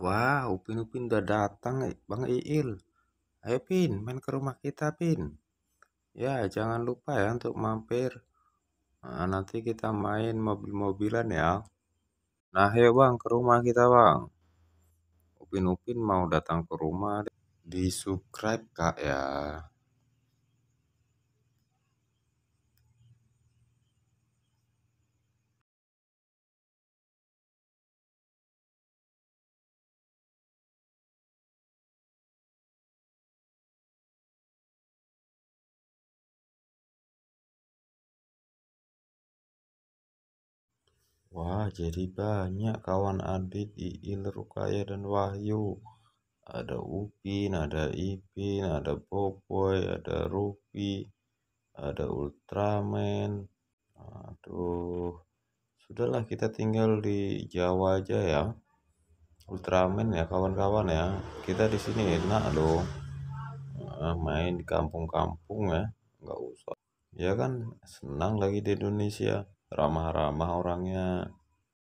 Wah, Upin Upin udah datang, eh, Bang Iil. Ayo Pin, main ke rumah kita Pin. Ya, jangan lupa ya untuk mampir. Nah, nanti kita main mobil-mobilan ya. Nah, ayo Bang ke rumah kita Bang. Upin Upin mau datang ke rumah. Di subscribe Kak ya. Wah, jadi banyak kawan Adit, Iil, Rukaya, dan Wahyu. Ada Upin, ada Ipin, ada Popoy, ada Rupi, ada Ultraman. Aduh, sudahlah kita tinggal di Jawa aja ya. Ultraman ya kawan-kawan ya. Kita di sini enak loh. Nah, main di kampung-kampung ya, nggak usah. Ya kan senang lagi di Indonesia ramah-ramah orangnya